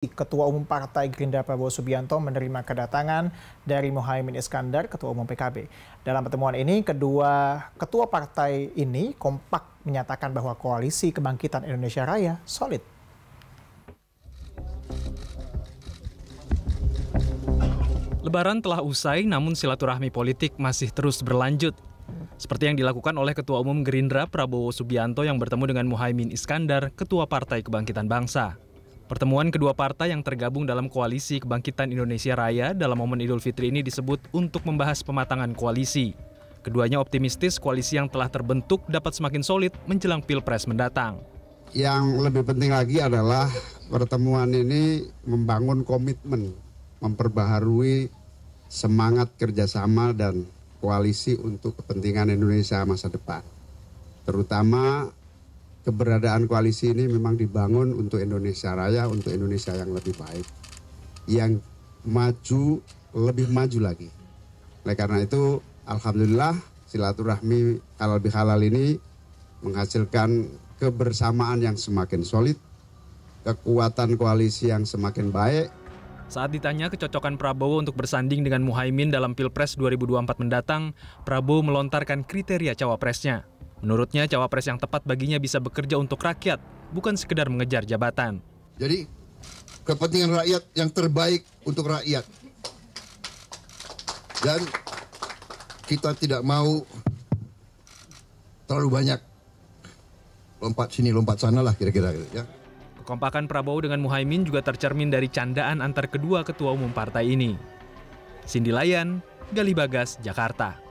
Ketua Umum Partai Gerindra Prabowo Subianto menerima kedatangan dari Mohaimin Iskandar, Ketua Umum PKB. Dalam pertemuan ini, kedua ketua partai ini kompak menyatakan bahwa koalisi kebangkitan Indonesia Raya solid. Lebaran telah usai, namun silaturahmi politik masih terus berlanjut. Seperti yang dilakukan oleh Ketua Umum Gerindra Prabowo Subianto yang bertemu dengan Mohaimin Iskandar, Ketua Partai Kebangkitan Bangsa. Pertemuan kedua partai yang tergabung dalam koalisi Kebangkitan Indonesia Raya dalam momen Idul Fitri ini disebut untuk membahas pematangan koalisi. Keduanya optimistis koalisi yang telah terbentuk dapat semakin solid menjelang Pilpres mendatang. Yang lebih penting lagi adalah pertemuan ini membangun komitmen, memperbaharui semangat kerjasama dan koalisi untuk kepentingan Indonesia masa depan. Terutama keberadaan koalisi ini memang dibangun untuk Indonesia Raya, untuk Indonesia yang lebih baik, yang maju, lebih maju lagi. Oleh karena itu, Alhamdulillah silaturahmi halal bihalal ini menghasilkan kebersamaan yang semakin solid, kekuatan koalisi yang semakin baik, saat ditanya kecocokan Prabowo untuk bersanding dengan Muhaimin dalam Pilpres 2024 mendatang, Prabowo melontarkan kriteria cawapresnya. Menurutnya cawapres yang tepat baginya bisa bekerja untuk rakyat, bukan sekedar mengejar jabatan. Jadi kepentingan rakyat yang terbaik untuk rakyat. Dan kita tidak mau terlalu banyak lompat sini lompat sana lah kira-kira ya. Kompakan Prabowo dengan Muhaimin juga tercermin dari candaan antar kedua ketua umum partai ini. Cindy Layan, Gali Bagas, Jakarta.